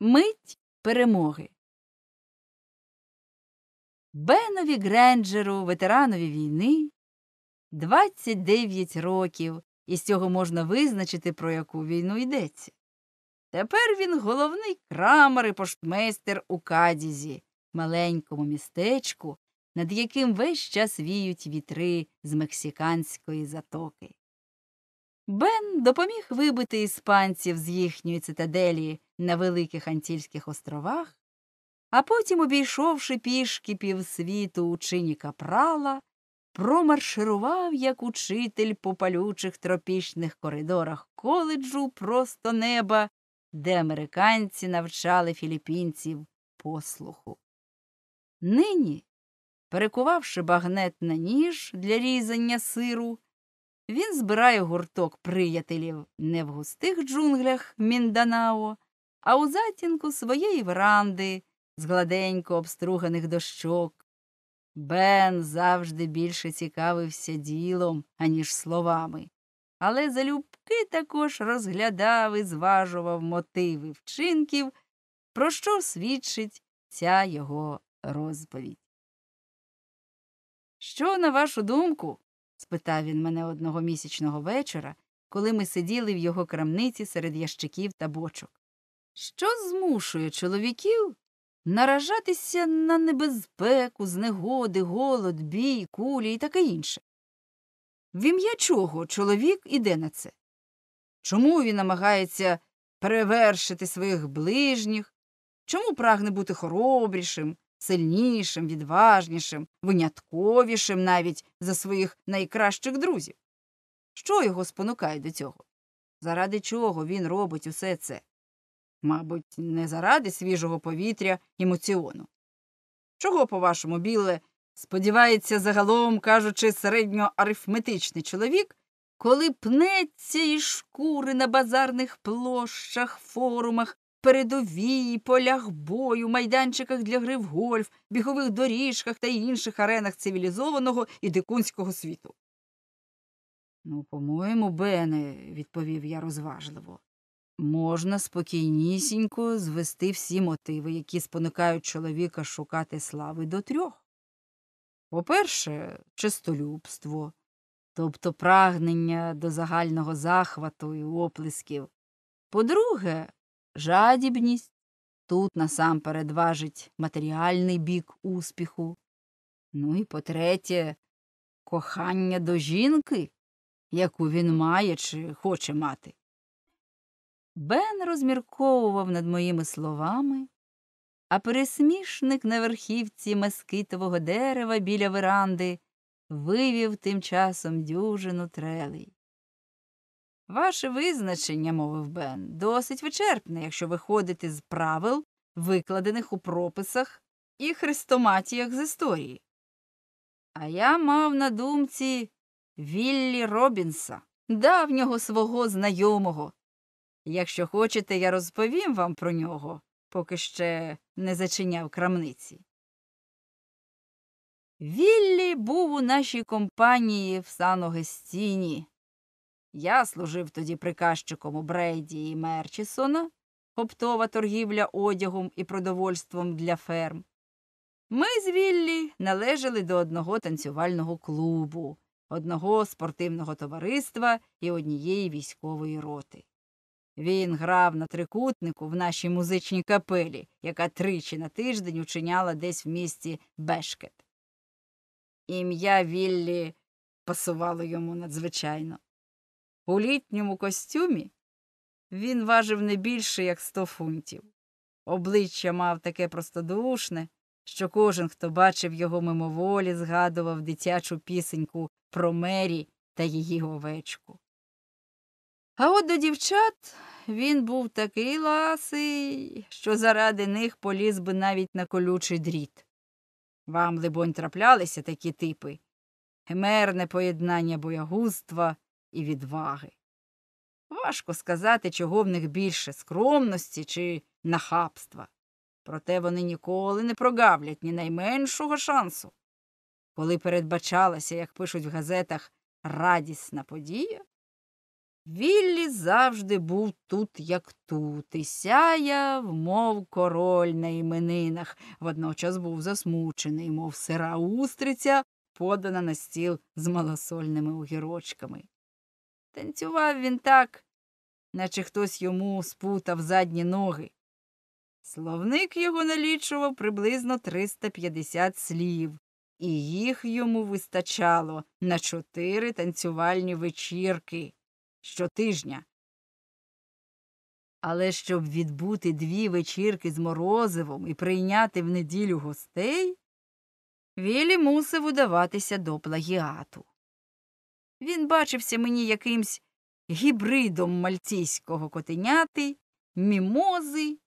Мить перемоги. Бенові Гренджеру, ветеранові війни 29 років, і з цього можна визначити, про яку війну йдеться. Тепер він головний крамар і поштмейстер у Кадізі, маленькому містечку, над яким весь час віють вітри з мексиканської затоки. Бен допоміг вибити іспанців з їхньої цитаделії на Великих Антільських островах, а потім, обійшовши пішки півсвіту у чині капрала, промарширував як учитель по палючих тропічних коридорах коледжу просто неба, де американці навчали філіппінців послуху. Нині, перекувавши багнет на ніж для різання сиру, він збирає гурток приятелів не в густих джунглях Мінданао, а у затінку своєї веранди з гладенько обструганих дощок. Бен завжди більше цікавився ділом, аніж словами, але залюбки також розглядав і зважував мотиви вчинків, про що свідчить ця його розповідь. Що, на вашу думку? спитав він мене одного місячного вечора, коли ми сиділи в його крамниці серед ящиків та бочок що змушує чоловіків наражатися на небезпеку, знегоди, голод, бій, кулі і таке інше. В ім'я чого чоловік іде на це? Чому він намагається перевершити своїх ближніх? Чому прагне бути хоробрішим, сильнішим, відважнішим, винятковішим навіть за своїх найкращих друзів? Що його спонукає до цього? Заради чого він робить усе це? Мабуть, не заради свіжого повітря і моціону. Чого, по вашому, біле, сподівається, загалом кажучи, середньоарифметичний чоловік, коли пнеться і шкури на базарних площах, форумах, передовій, полях бою, майданчиках для гри в гольф, бігових доріжках та інших аренах цивілізованого і дикунського світу? Ну, по-моєму, Бене, відповів я розважливо. Можна спокійнісінько звести всі мотиви, які спонукають чоловіка шукати слави до трьох. По-перше, чистолюбство, тобто прагнення до загального захвату і оплесків. По-друге, жадібність тут насамперед важить матеріальний бік успіху. Ну і по третє, кохання до жінки, яку він має чи хоче мати. Бен розмірковував над моїми словами, а пересмішник на верхівці маскитового дерева біля веранди вивів тим часом дюжину трелей. Ваше визначення, мовив Бен, досить вичерпне, якщо виходити з правил, викладених у прописах і хрестоматіях з історії. А я мав на думці Віллі Робінса, давнього свого знайомого. Якщо хочете, я розповім вам про нього, поки ще не зачиняв крамниці. Віллі був у нашій компанії в Сан-Огестіні. Я служив тоді приказчиком у Брейді і Мерчісона, оптова торгівля одягом і продовольством для ферм. Ми з Віллі належали до одного танцювального клубу, одного спортивного товариства і однієї військової роти. Він грав на трикутнику в нашій музичній капелі, яка тричі на тиждень учиняла десь в місті Бешкет. Ім'я Віллі пасувало йому надзвичайно. У літньому костюмі він важив не більше як сто фунтів. Обличчя мав таке простодушне, що кожен, хто бачив його мимоволі, згадував дитячу пісеньку про Мері та її овечку. А от до дівчат він був такий ласий, що заради них поліз би навіть на колючий дріт. Вам, либонь, траплялися такі типи, гемерне поєднання боягузтва і відваги. Важко сказати, чого в них більше скромності чи нахабства. Проте вони ніколи не прогавлять ні найменшого шансу. Коли передбачалася, як пишуть в газетах, радісна подія, Віллі завжди був тут, як тут, і сяяв, мов король на іменинах. Водночас був засмучений, мов сира устриця, подана на стіл з малосольними огірочками. Танцював він так, наче хтось йому спутав задні ноги. Словник його налічував приблизно 350 слів, і їх йому вистачало на чотири танцювальні вечірки щотижня. Але щоб відбути дві вечірки з морозивом і прийняти в неділю гостей, Вілі мусив удаватися до плагіату. Він бачився мені якимсь гібридом мальтійського котеняти, мімози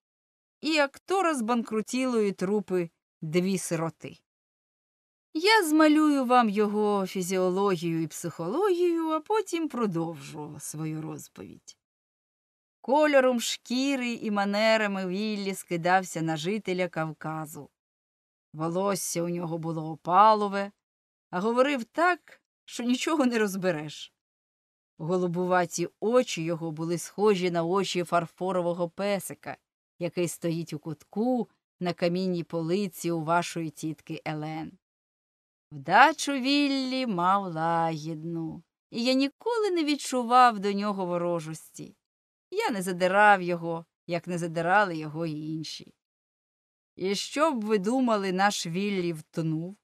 і актора з банкрутілої трупи дві сироти. Я змалюю вам його фізіологію і психологію, а потім продовжу свою розповідь. Кольором шкіри і манерами Віллі скидався на жителя Кавказу. Волосся у нього було опалове, а говорив так, що нічого не розбереш. Голубуваті очі його були схожі на очі фарфорового песика, який стоїть у кутку на камінній полиці у вашої тітки Елен. Вдачу Віллі мав лагідну, і я ніколи не відчував до нього ворожості. Я не задирав його, як не задирали його й інші. І що б ви думали, наш Віллі втонув?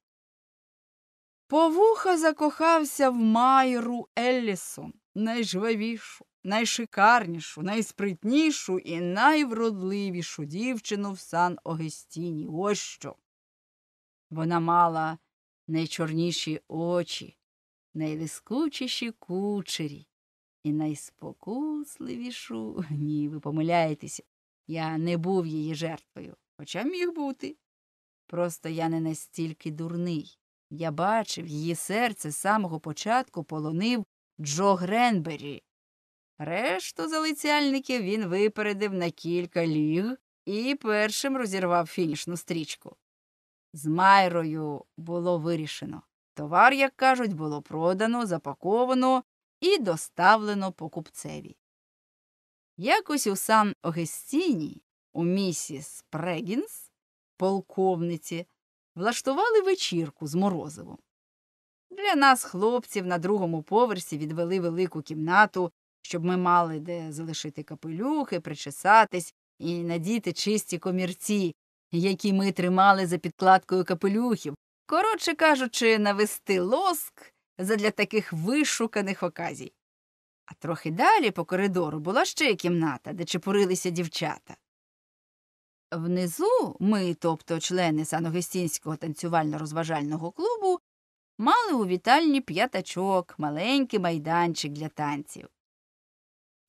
Повуха закохався в Майру Еллісон, найжвавішу, найшикарнішу, найспритнішу і найвродливішу дівчину в Сан Огестіні. Ось що. Вона мала найчорніші очі, найлискучіші кучері і найспокусливішу. Ні, ви помиляєтеся, я не був її жертвою, хоча міг бути. Просто я не настільки дурний. Я бачив, її серце з самого початку полонив Джо Гренбері. Решту залицяльників він випередив на кілька ліг і першим розірвав фінішну стрічку з Майрою було вирішено. Товар, як кажуть, було продано, запаковано і доставлено покупцеві. Якось у Сан Огестіні у місіс Прегінс, полковниці, влаштували вечірку з морозивом. Для нас, хлопців, на другому поверсі відвели велику кімнату, щоб ми мали де залишити капелюхи, причесатись і надіти чисті комірці, які ми тримали за підкладкою капелюхів, коротше кажучи, навести лоск задля таких вишуканих оказій. А трохи далі по коридору була ще кімната, де чепурилися дівчата. Внизу ми, тобто члени Саногестінського танцювально-розважального клубу, мали у вітальні п'ятачок, маленький майданчик для танців.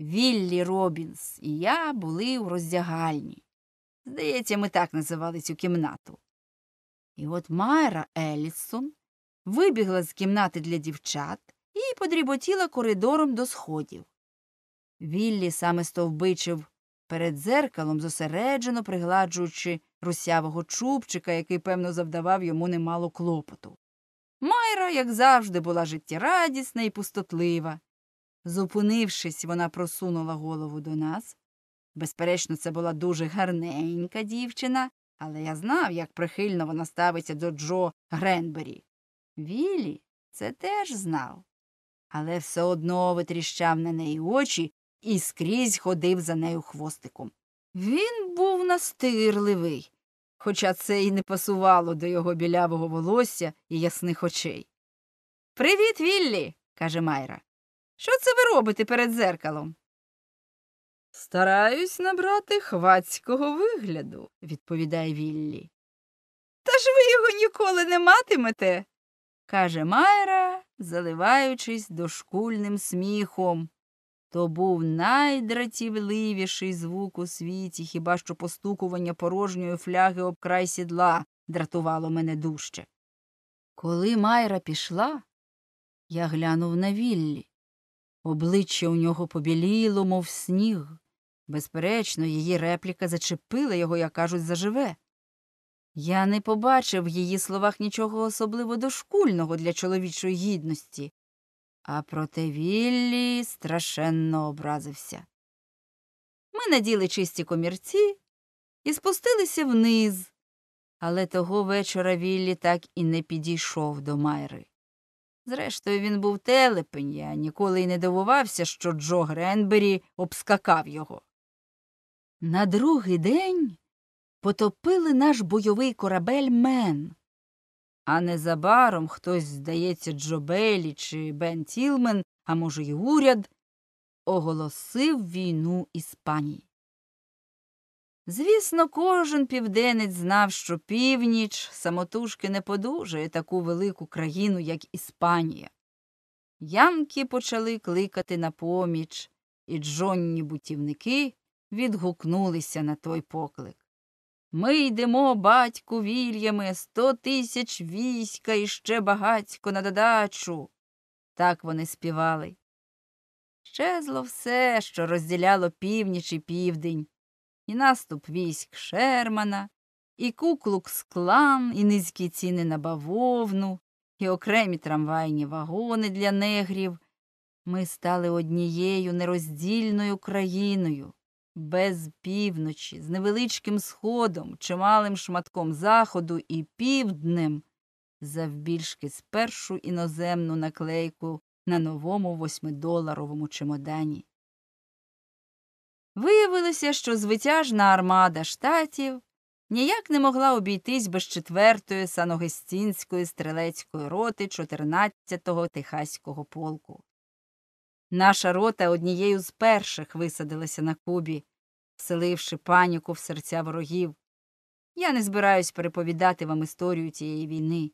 Віллі Робінс і я були у роздягальні. Здається, ми так називали цю кімнату. І от Майра Елісон вибігла з кімнати для дівчат і подріботіла коридором до сходів. Віллі саме стовбичив перед дзеркалом, зосереджено пригладжуючи русявого чубчика, який, певно, завдавав йому немало клопоту. Майра, як завжди, була життєрадісна і пустотлива. Зупинившись, вона просунула голову до нас, Безперечно, це була дуже гарненька дівчина, але я знав, як прихильно вона ставиться до Джо Гренбері. Віллі це теж знав, але все одно витріщав на неї очі і скрізь ходив за нею хвостиком. Він був настирливий, хоча це й не пасувало до його білявого волосся і ясних очей. Привіт, Віллі, каже Майра. Що це ви робите перед дзеркалом? Стараюсь набрати хвацького вигляду, відповідає Віллі. Та ж ви його ніколи не матимете, каже Майра, заливаючись дошкульним сміхом. То був найдратівливіший звук у світі, хіба що постукування порожньої фляги об край сідла дратувало мене дужче. Коли Майра пішла, я глянув на Віллі. Обличчя у нього побіліло, мов сніг. Безперечно, її репліка зачепила його, як кажуть, заживе. Я не побачив в її словах нічого особливо дошкульного для чоловічої гідності, а проте Віллі страшенно образився. Ми наділи чисті комірці і спустилися вниз, але того вечора Віллі так і не підійшов до Майри. Зрештою, він був телепень, я ніколи й не дивувався, що Джо Гренбері обскакав його. На другий день потопили наш бойовий корабель Мен, а незабаром хтось, здається, Джо Джобелі чи Бен Тілмен, а може, й уряд, оголосив війну Іспанії. Звісно, кожен південець знав, що північ самотужки не подужає таку велику країну, як Іспанія. Янки почали кликати на поміч, і джонні бутівники відгукнулися на той поклик. Ми йдемо, батьку, вільями, сто тисяч війська і ще багатько на додачу. Так вони співали. Щезло все, що розділяло північ і південь і наступ військ Шермана, і куклукс клан, і низькі ціни на бавовну, і окремі трамвайні вагони для негрів. Ми стали однією нероздільною країною, без півночі, з невеличким сходом, чималим шматком заходу і півднем, завбільшки спершу іноземну наклейку на новому восьмидоларовому чемодані. Виявилося, що звитяжна армада штатів ніяк не могла обійтись без четвертої саногестінської стрілецької роти 14-го Техаського полку. Наша рота однією з перших висадилася на Кубі, вселивши паніку в серця ворогів. Я не збираюсь переповідати вам історію цієї війни.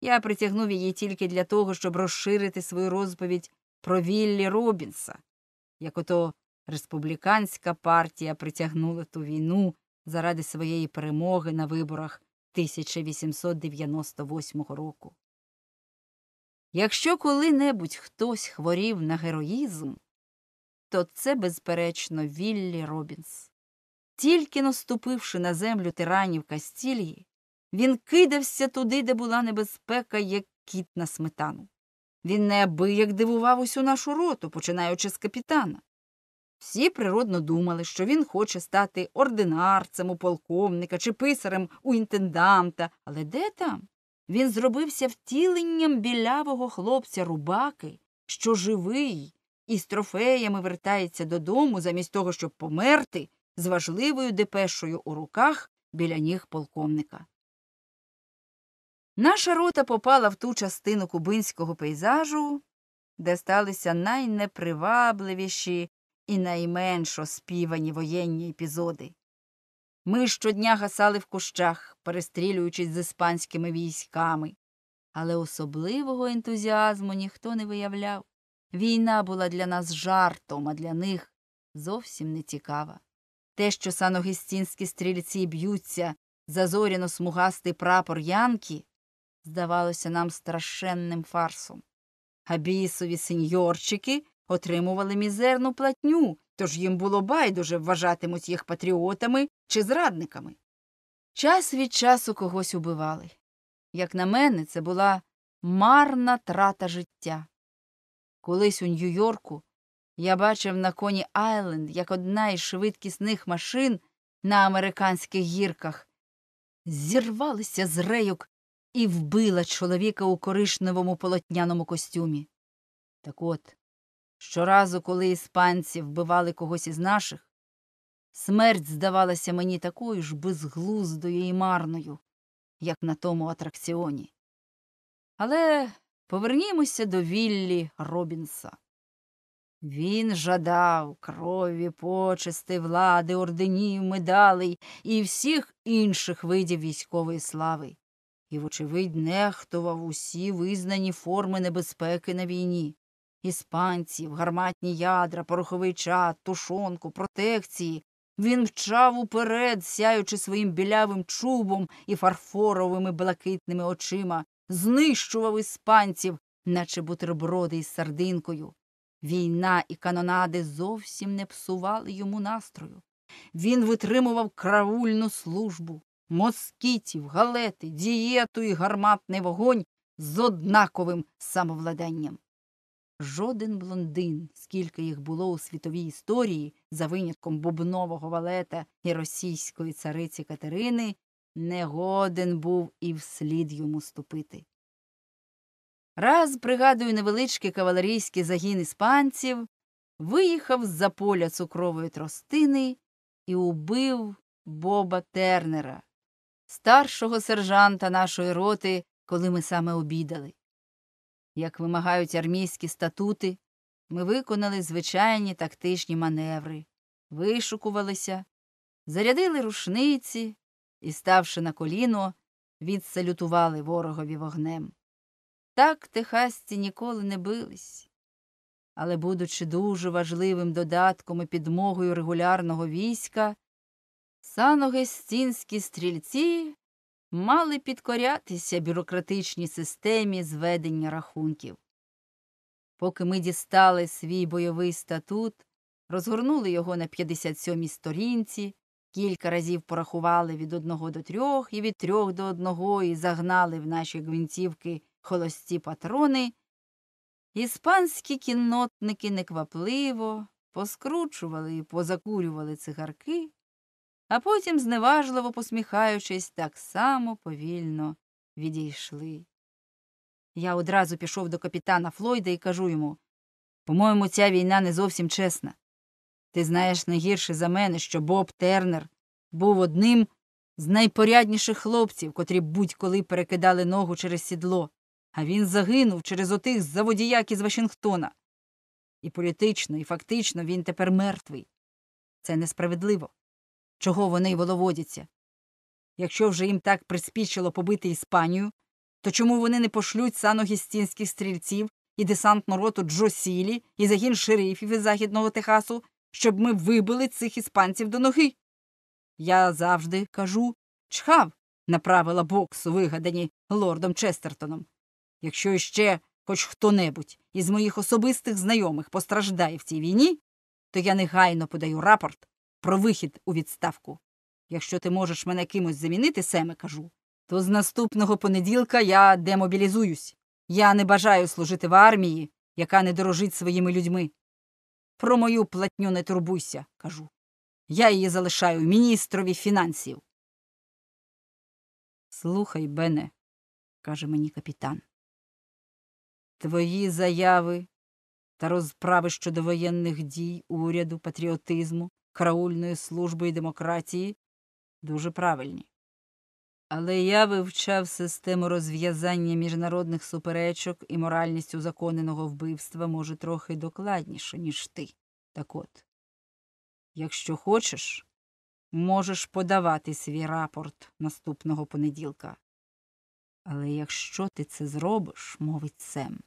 Я притягнув її тільки для того, щоб розширити свою розповідь про Віллі Робінса, як ото республіканська партія притягнула ту війну заради своєї перемоги на виборах 1898 року. Якщо коли-небудь хтось хворів на героїзм, то це, безперечно, Віллі Робінс. Тільки наступивши на землю тиранів Кастілії, він кидався туди, де була небезпека, як кіт на сметану. Він неабияк дивував усю нашу роту, починаючи з капітана. Всі природно думали, що він хоче стати ординарцем у полковника чи писарем у інтенданта. Але де там? Він зробився втіленням білявого хлопця рубаки, що живий і з трофеями вертається додому, замість того, щоб померти з важливою депешою у руках біля ніг полковника. Наша рота попала в ту частину кубинського пейзажу, де сталися найнепривабливіші і найменш оспівані воєнні епізоди. Ми щодня гасали в кущах, перестрілюючись з іспанськими військами, але особливого ентузіазму ніхто не виявляв. Війна була для нас жартом, а для них зовсім не цікава. Те, що саногістінські стрільці б'ються за зоряно смугастий прапор Янки, здавалося нам страшенним фарсом. А бісові сеньорчики отримували мізерну платню, тож їм було байдуже вважатимуть їх патріотами чи зрадниками. Час від часу когось убивали. Як на мене, це була марна трата життя. Колись у Нью-Йорку я бачив на коні Айленд як одна із швидкісних машин на американських гірках. Зірвалася з рейок і вбила чоловіка у коришневому полотняному костюмі. Так от, Щоразу, коли іспанці вбивали когось із наших, смерть здавалася мені такою ж безглуздою і марною, як на тому атракціоні. Але повернімося до Віллі Робінса. Він жадав крові, почести, влади, орденів, медалей і всіх інших видів військової слави, і, вочевидь, нехтував усі визнані форми небезпеки на війні іспанців, гарматні ядра, пороховий чад, тушонку, протекції. Він мчав уперед, сяючи своїм білявим чубом і фарфоровими блакитними очима, знищував іспанців, наче бутерброди із сардинкою. Війна і канонади зовсім не псували йому настрою. Він витримував кравульну службу, москітів, галети, дієту і гарматний вогонь з однаковим самовладанням. Жоден блондин, скільки їх було у світовій історії, за винятком бубнового валета і російської цариці Катерини, не годен був і вслід йому ступити. Раз, пригадую, невеличкий кавалерійський загін іспанців, виїхав з за поля цукрової тростини і убив Боба Тернера, старшого сержанта нашої роти, коли ми саме обідали як вимагають армійські статути, ми виконали звичайні тактичні маневри, вишукувалися, зарядили рушниці і, ставши на коліно, відсалютували ворогові вогнем. Так техасці ніколи не бились. Але, будучи дуже важливим додатком і підмогою регулярного війська, саногестінські стрільці мали підкорятися бюрократичній системі зведення рахунків. Поки ми дістали свій бойовий статут, розгорнули його на 57-й сторінці, кілька разів порахували від одного до трьох і від трьох до одного і загнали в наші гвинтівки холості патрони, іспанські кіннотники неквапливо поскручували і позакурювали цигарки а потім, зневажливо посміхаючись, так само повільно відійшли. Я одразу пішов до капітана Флойда і кажу йому по-моєму, ця війна не зовсім чесна. Ти знаєш не гірше за мене, що Боб Тернер був одним з найпорядніших хлопців, котрі будь-коли перекидали ногу через сідло, а він загинув через отих заводіяк із Вашингтона. І політично, і фактично він тепер мертвий. Це несправедливо чого вони й воловодяться. Якщо вже їм так приспічило побити Іспанію, то чому вони не пошлють саногістінських стрільців і десантну роту Джосілі і загін шерифів із Західного Техасу, щоб ми вибили цих іспанців до ноги? Я завжди кажу чхав на правила боксу, вигадані лордом Честертоном. Якщо іще хоч хто небудь із моїх особистих знайомих постраждає в цій війні, то я негайно подаю рапорт про вихід у відставку. Якщо ти можеш мене кимось замінити, Семе, кажу, то з наступного понеділка я демобілізуюсь. Я не бажаю служити в армії, яка не дорожить своїми людьми. Про мою платню не турбуйся, кажу. Я її залишаю міністрові фінансів. Слухай, Бене, каже мені капітан. Твої заяви та розправи щодо воєнних дій, уряду, патріотизму караульної служби і демократії дуже правильні. Але я вивчав систему розв'язання міжнародних суперечок і моральність узаконеного вбивства може трохи докладніше, ніж ти. Так от, якщо хочеш, можеш подавати свій рапорт наступного понеділка. Але якщо ти це зробиш, мовить Сем,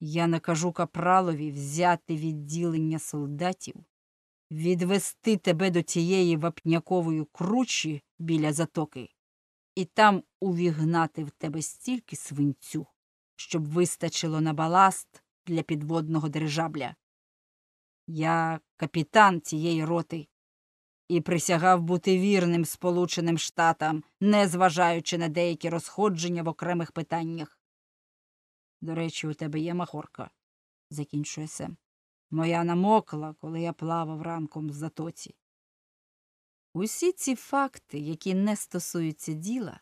я накажу капралові взяти відділення солдатів відвести тебе до тієї вапнякової кручі біля затоки, і там увігнати в тебе стільки свинцю, щоб вистачило на баласт для підводного держабля. Я капітан цієї роти і присягав бути вірним Сполученим Штатам, незважаючи на деякі розходження в окремих питаннях. До речі, у тебе є махорка, закінчує Сем. Моя намокла, коли я плавав ранком в затоці. Усі ці факти, які не стосуються діла,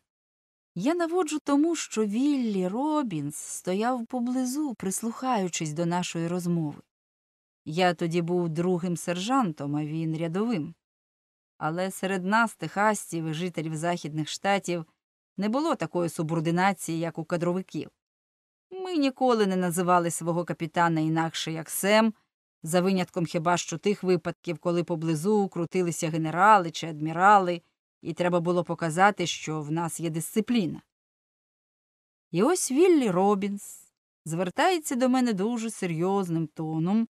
я наводжу тому, що Віллі Робінс стояв поблизу, прислухаючись до нашої розмови. Я тоді був другим сержантом, а він рядовим. Але серед нас, техастів і жителів західних штатів, не було такої субординації, як у кадровиків. Ми ніколи не називали свого капітана інакше як Сем за винятком хіба що тих випадків, коли поблизу крутилися генерали чи адмірали, і треба було показати, що в нас є дисципліна. І ось Віллі Робінс звертається до мене дуже серйозним тоном,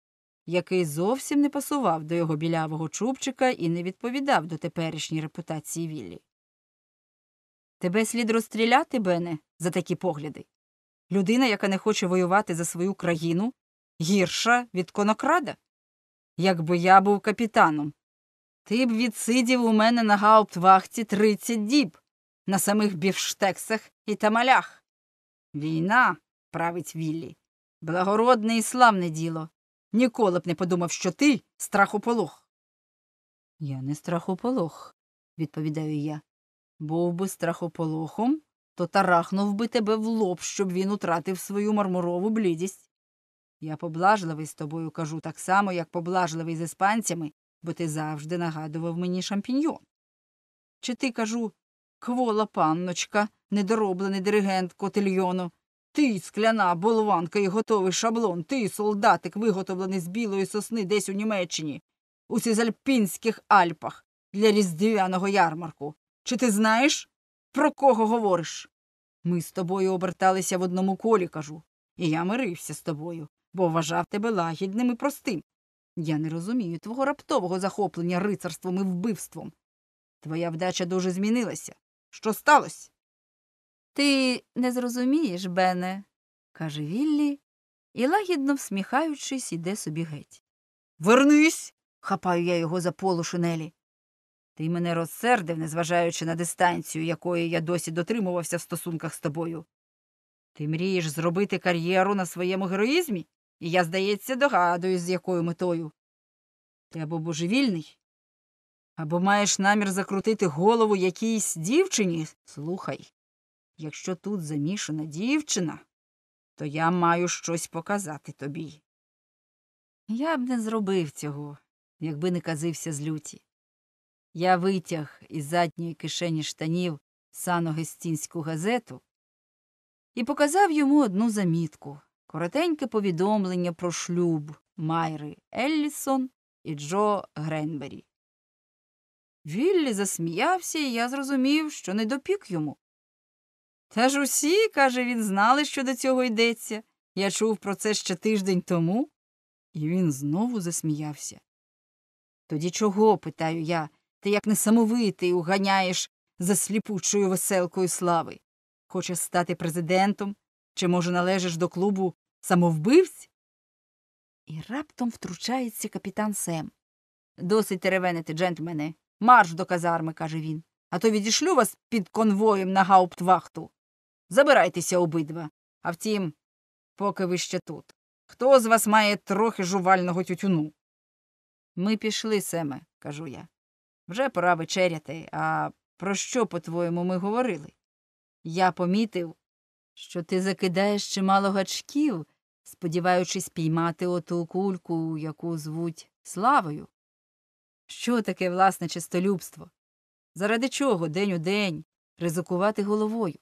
який зовсім не пасував до його білявого чубчика і не відповідав до теперішньої репутації Віллі. Тебе слід розстріляти, Бене, за такі погляди. Людина, яка не хоче воювати за свою країну, Гірша від конокрада? Якби я був капітаном, ти б відсидів у мене на гауптвахті тридцять діб, на самих бівштексах і тамалях. Війна, править Віллі, благородне і славне діло. Ніколи б не подумав, що ти страхополох. Я не страхополох, відповідаю я. Був би страхополохом, то тарахнув би тебе в лоб, щоб він утратив свою мармурову блідість. Я поблажливий з тобою кажу так само, як поблажливий з іспанцями, бо ти завжди нагадував мені шампіньйон. Чи ти кажу квола панночка, недороблений диригент котельйону, ти скляна болванка і готовий шаблон, ти солдатик, виготовлений з білої сосни десь у Німеччині, у Сізальпінських Альпах для різдвяного ярмарку. Чи ти знаєш, про кого говориш? Ми з тобою оберталися в одному колі, кажу, і я мирився з тобою бо вважав тебе лагідним і простим. Я не розумію твого раптового захоплення рицарством і вбивством. Твоя вдача дуже змінилася. Що сталося? Ти не зрозумієш, Бене, каже Віллі і, лагідно всміхаючись, іде собі геть. Вернись. хапаю я його за полу шинелі. Ти мене розсердив, незважаючи на дистанцію, якої я досі дотримувався в стосунках з тобою. Ти мрієш зробити кар'єру на своєму героїзмі? І я, здається, догадуюсь, з якою метою. Ти або божевільний, або маєш намір закрутити голову якійсь дівчині. Слухай, якщо тут замішана дівчина, то я маю щось показати тобі. Я б не зробив цього, якби не казився з люті. Я витяг із задньої кишені штанів саногестінську газету і показав йому одну замітку коротеньке повідомлення про шлюб Майри Еллісон і Джо Гренбері. Віллі засміявся, і я зрозумів, що не допік йому. Та ж усі, каже, він знали, що до цього йдеться. Я чув про це ще тиждень тому, і він знову засміявся. Тоді чого, питаю я, ти як несамовитий уганяєш за сліпучою веселкою слави? Хочеш стати президентом, чи, може, належиш до клубу самовбивць? І раптом втручається капітан Сем. Досить ревенити, джентльмени. Марш до казарми, каже він, а то відішлю вас під конвоєм на гауптвахту. Забирайтеся обидва. А втім, поки ви ще тут. Хто з вас має трохи жувального тютюну? Ми пішли, Семе, кажу я. Вже пора вечеряти. А про що, по твоєму, ми говорили? Я помітив, що ти закидаєш чимало гачків сподіваючись піймати оту кульку, яку звуть славою. Що таке власне чистолюбство? Заради чого день у день ризикувати головою?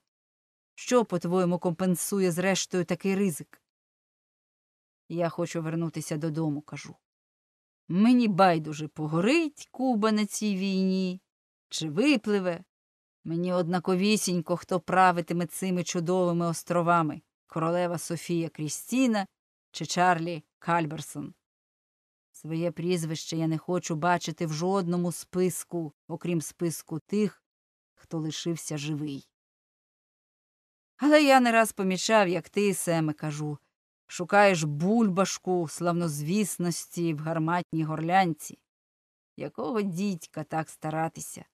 Що, по твоєму, компенсує зрештою такий ризик? Я хочу вернутися додому, кажу. Мені байдуже погорить Куба на цій війні, чи випливе. Мені однаковісінько, хто правитиме цими чудовими островами королева Софія Крістіна чи Чарлі Кальберсон. Своє прізвище я не хочу бачити в жодному списку, окрім списку тих, хто лишився живий. Але я не раз помічав, як ти, Семе, кажу, шукаєш бульбашку славнозвісності в гарматній горлянці. Якого дідька так старатися?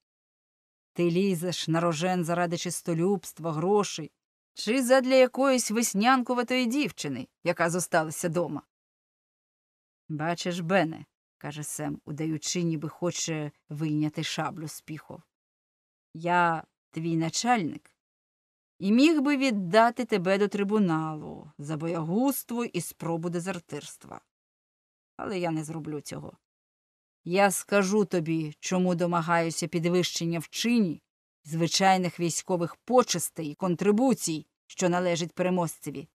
Ти лізеш на рожен заради чистолюбства, грошей, чи задля якоїсь веснянкуватої дівчини, яка зосталася дома. Бачиш, Бене, каже Сем, удаючи, ніби хоче вийняти шаблю з піхов. Я твій начальник і міг би віддати тебе до трибуналу за боягузтво і спробу дезертирства. Але я не зроблю цього. Я скажу тобі, чому домагаюся підвищення в чині звичайних військових почестей і контрибуцій, що належить переможцеві.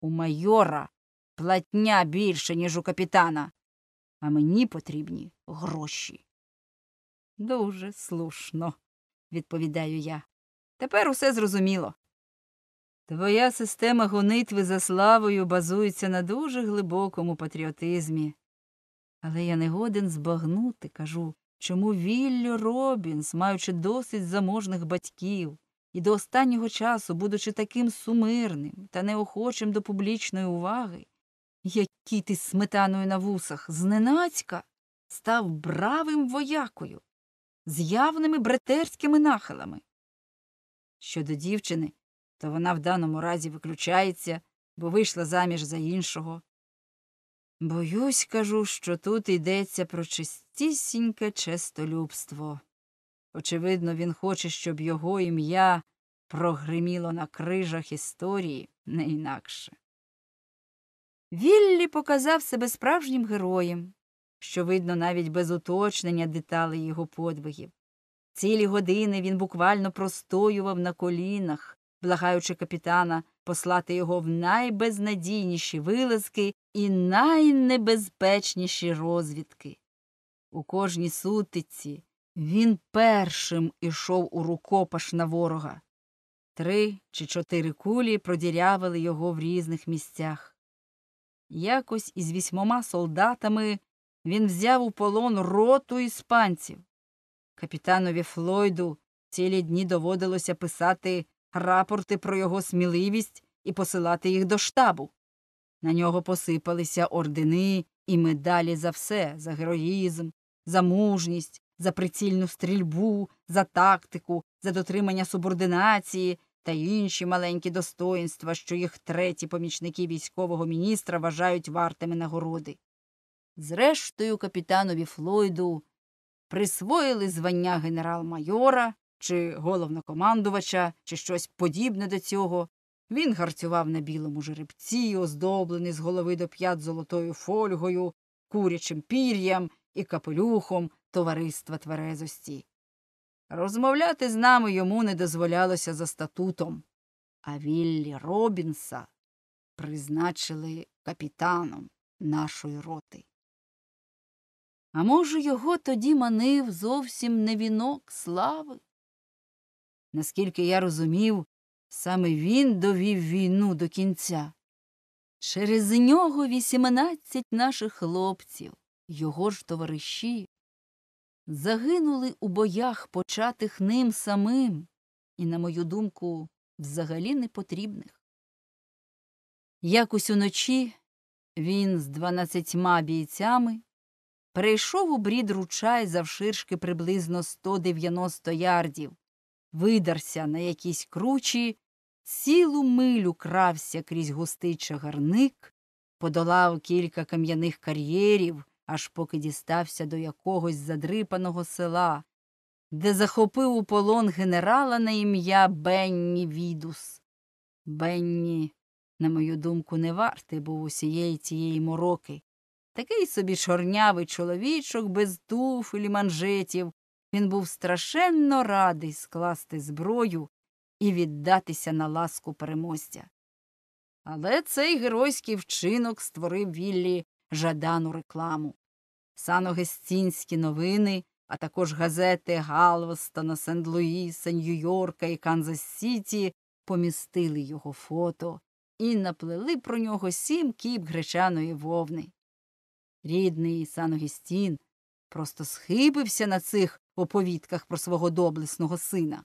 У майора платня більше, ніж у капітана, а мені потрібні гроші. Дуже слушно, відповідаю я. Тепер усе зрозуміло. Твоя система гонитви за славою базується на дуже глибокому патріотизмі. Але я не годен збагнути, кажу, Чому Віллю Робінс, маючи досить заможних батьків, і до останнього часу, будучи таким сумирним та неохочим до публічної уваги, який ти з сметаною на вусах зненацька став бравим воякою, з явними бретерськими нахилами. Щодо дівчини, то вона в даному разі виключається, бо вийшла заміж за іншого. Боюсь, кажу, що тут йдеться про чистісіньке честолюбство. Очевидно, він хоче, щоб його ім'я прогриміло на крижах історії не інакше. Віллі показав себе справжнім героєм, що видно навіть без уточнення деталей його подвигів. Цілі години він буквально простоював на колінах, благаючи капітана послати його в найбезнадійніші вилазки і найнебезпечніші розвідки. У кожній сутиці він першим ішов у рукопаш на ворога. Три чи чотири кулі продірявили його в різних місцях. Якось із вісьмома солдатами він взяв у полон роту іспанців. Капітанові Флойду цілі дні доводилося писати рапорти про його сміливість і посилати їх до штабу. На нього посипалися ордени і медалі за все, за героїзм, за мужність, за прицільну стрільбу, за тактику, за дотримання субординації та інші маленькі достоїнства, що їх треті помічники військового міністра вважають вартими нагороди. Зрештою, капітанові Флойду присвоїли звання генерал-майора чи головнокомандувача, чи щось подібне до цього. Він гарцював на білому жеребці, оздоблений з голови до п'ят золотою фольгою, курячим пір'ям і капелюхом товариства тверезості. Розмовляти з нами йому не дозволялося за статутом, а Віллі Робінса призначили капітаном нашої роти. А може, його тоді манив зовсім не вінок слави? Наскільки я розумів, саме він довів війну до кінця. Через нього вісімнадцять наших хлопців, його ж товариші, загинули у боях, початих ним самим, і, на мою думку, взагалі непотрібних. Якось уночі він з дванадцятьма бійцями перейшов у брід ручай завширшки приблизно 190 ярдів видерся на якісь кручі, цілу милю крався крізь густий чагарник, подолав кілька кам'яних кар'єрів, аж поки дістався до якогось задрипаного села, де захопив у полон генерала на ім'я Бенні Відус. Бенні, на мою думку, не вартий був усієї цієї мороки. Такий собі чорнявий чоловічок без туфель і манжетів, він був страшенно радий скласти зброю і віддатися на ласку переможця. Але цей геройський вчинок створив Віллі жадану рекламу. Саногестінські новини, а також газети Галвестона, Сент-Луїса, Нью-Йорка і Канзас Сіті помістили його фото і наплели про нього сім кіп гречаної вовни. Рідний сан просто схибився на цих оповідках про свого доблесного сина.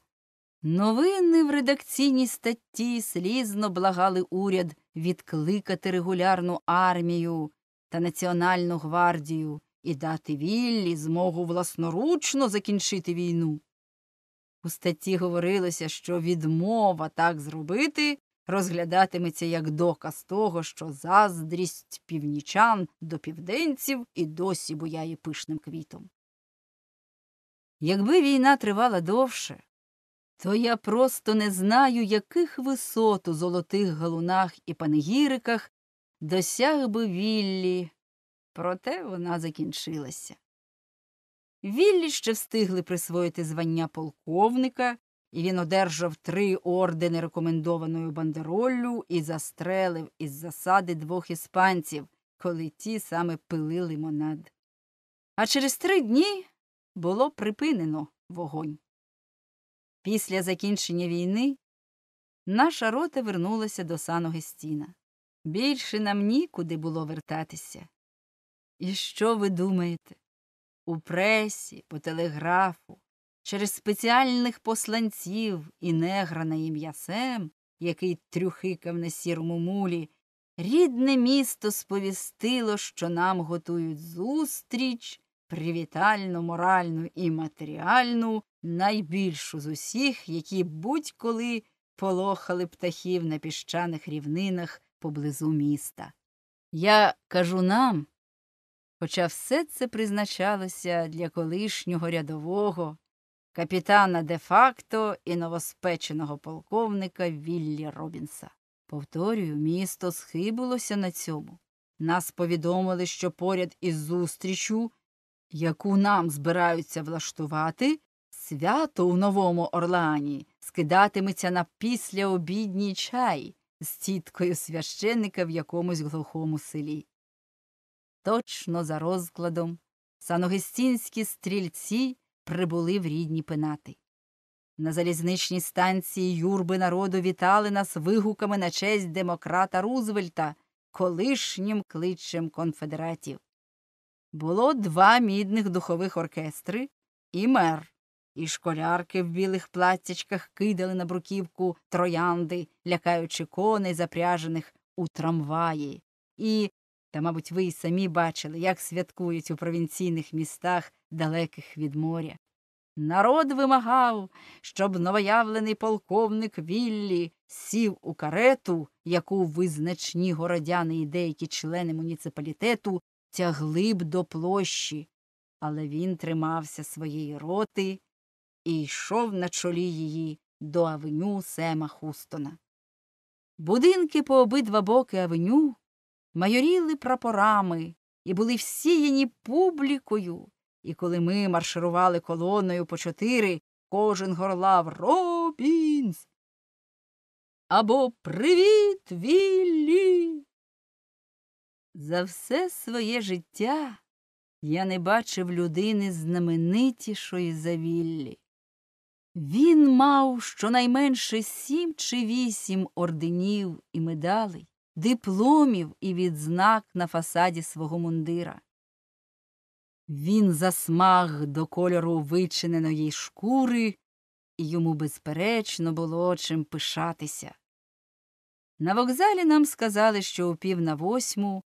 Новини в редакційній статті слізно благали уряд відкликати регулярну армію та Національну гвардію і дати Віллі змогу власноручно закінчити війну. У статті говорилося, що відмова так зробити розглядатиметься як доказ того, що заздрість північан до південців і досі буяє пишним квітом. Якби війна тривала довше, то я просто не знаю, яких висот у золотих галунах і панегіриках досяг би Віллі, проте вона закінчилася. Віллі ще встигли присвоїти звання полковника, і він одержав три ордени рекомендованою бандероллю і застрелив із засади двох іспанців, коли ті саме пили лимонад. А через три дні було припинено вогонь. Після закінчення війни наша рота вернулася до Сан-Огестіна. Більше нам нікуди було вертатися. І що ви думаєте? У пресі, по телеграфу, через спеціальних посланців і негра на ім'я Сем, який трюхикав на сірому мулі, рідне місто сповістило, що нам готують зустріч привітальну, моральну і матеріальну, найбільшу з усіх, які будь-коли полохали птахів на піщаних рівнинах поблизу міста. Я кажу нам, хоча все це призначалося для колишнього рядового, капітана де факто і новоспеченого полковника Віллі Робінса. Повторюю, місто схибилося на цьому. Нас повідомили, що поряд із зустрічю яку нам збираються влаштувати, свято у Новому Орлеані скидатиметься на післяобідній чай з тіткою священника в якомусь глухому селі. Точно за розкладом саногестінські стрільці прибули в рідні пенати. На залізничній станції юрби народу вітали нас вигуками на честь демократа Рузвельта, колишнім кличем конфедератів було два мідних духових оркестри і мер, і школярки в білих платтячках кидали на бруківку троянди, лякаючи коней, запряжених у трамваї. І, та, мабуть, ви й самі бачили, як святкують у провінційних містах, далеких від моря. Народ вимагав, щоб новоявлений полковник Віллі сів у карету, яку визначні городяни і деякі члени муніципалітету тягли б до площі, але він тримався своєї роти і йшов на чолі її до авеню Сема Хустона. Будинки по обидва боки авеню майоріли прапорами і були всіяні публікою, і коли ми марширували колоною по чотири, кожен горлав Робінс. Або Привіт, Віллі! За все своє життя я не бачив людини знаменитішої за Віллі. Він мав щонайменше сім чи вісім орденів і медалей, дипломів і відзнак на фасаді свого мундира. Він засмаг до кольору вичиненої шкури, і йому, безперечно, було чим пишатися. На вокзалі нам сказали, що о пів на восьму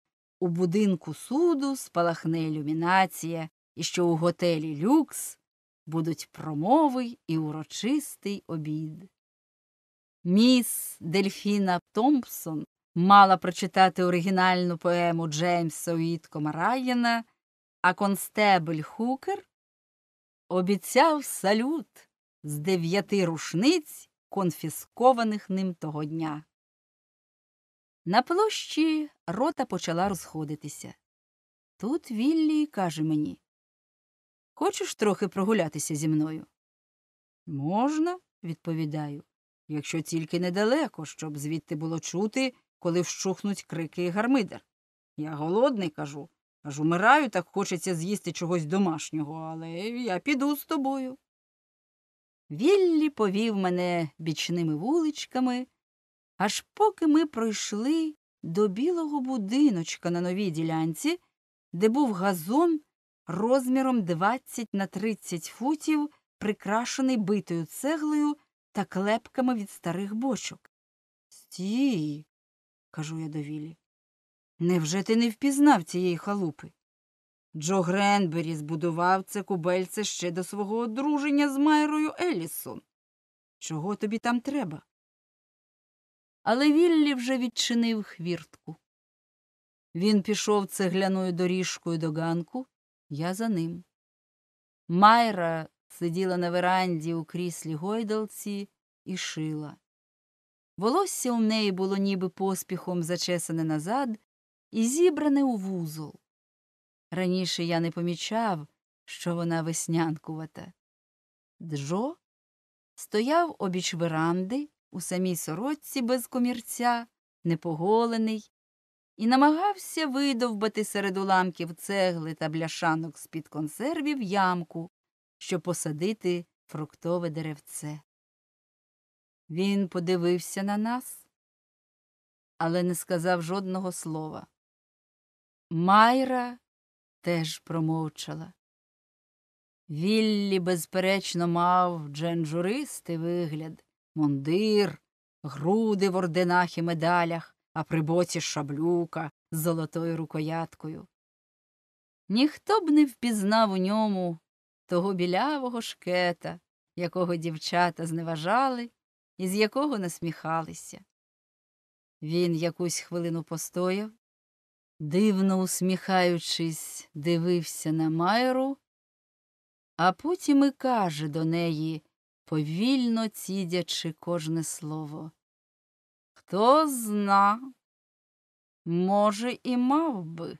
у будинку суду спалахне ілюмінація, і що у готелі люкс будуть промовий і урочистий обід. Міс Дельфіна Томпсон мала прочитати оригінальну поему Джеймса Уіткома Райєна, а констебель Хукер обіцяв салют з дев'яти рушниць, конфіскованих ним того дня. На площі рота почала розходитися. Тут Віллі каже мені Хочеш трохи прогулятися зі мною? Можна, відповідаю, якщо тільки недалеко, щоб звідти було чути, коли вщухнуть крики і гармидер. Я голодний кажу. Аж умираю, так хочеться з'їсти чогось домашнього, але я піду з тобою. Віллі повів мене бічними вуличками. Аж поки ми пройшли до білого будиночка на новій ділянці, де був газон розміром 20 на 30 футів, прикрашений битою цеглою та клепками від старих бочок. Стій, кажу я до Вілі, невже ти не впізнав цієї халупи? Джо Гренбері збудував це кубельце ще до свого одруження з Майрою Елісон. Чого тобі там треба? але Віллі вже відчинив хвіртку. Він пішов цегляною доріжкою до ганку, я за ним. Майра сиділа на веранді у кріслі гойдалці і шила. Волосся у неї було ніби поспіхом зачесане назад і зібране у вузол. Раніше я не помічав, що вона веснянкувата. Джо стояв обіч веранди у самій сорочці без комірця, непоголений, і намагався видовбати серед уламків цегли та бляшанок з під консервів ямку, щоб посадити фруктове деревце. Він подивився на нас, але не сказав жодного слова. Майра теж промовчала. Віллі, безперечно, мав дженджуристий вигляд, мундир, груди в орденах і медалях, а при боці шаблюка з золотою рукояткою. Ніхто б не впізнав у ньому того білявого шкета, якого дівчата зневажали і з якого насміхалися. Він якусь хвилину постояв, дивно усміхаючись, дивився на Майру, а потім і каже до неї повільно цідячи кожне слово. Хто зна, може, і мав би,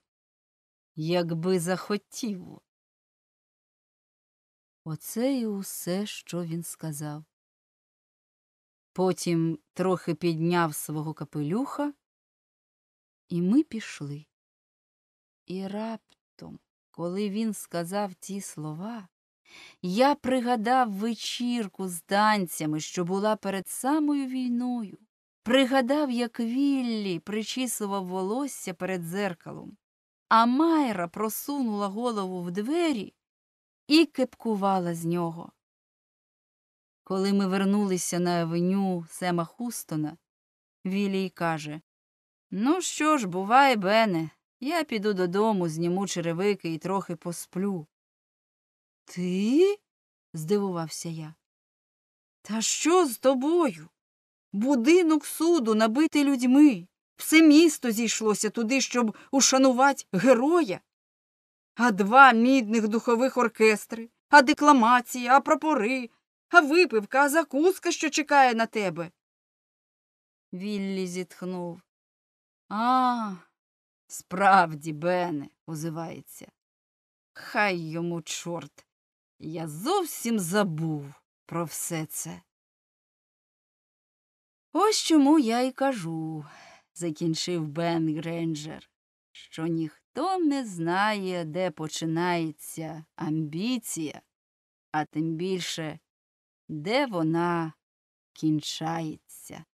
якби захотів. Оце і усе, що він сказав. Потім трохи підняв свого капелюха, і ми пішли. І раптом, коли він сказав ті слова, я пригадав вечірку з танцями, що була перед самою війною, пригадав, як Віллі причісував волосся перед дзеркалом, а Майра просунула голову в двері і кепкувала з нього. Коли ми вернулися на авеню Сема Хустона, Вілій каже Ну що ж, бувай, Бене, я піду додому, зніму черевики і трохи посплю. Ти? здивувався я. Та що з тобою? Будинок суду набитий людьми. Все місто зійшлося туди, щоб ушанувати героя. А два мідних духових оркестри, а декламації, а прапори, а випивка, а закуска, що чекає на тебе. Віллі зітхнув. А, справді, Бене, озивається. Хай йому чорт. Я зовсім забув про все це. Ось чому я й кажу, закінчив Бен Гренджер, що ніхто не знає, де починається амбіція, а тим більше, де вона кінчається.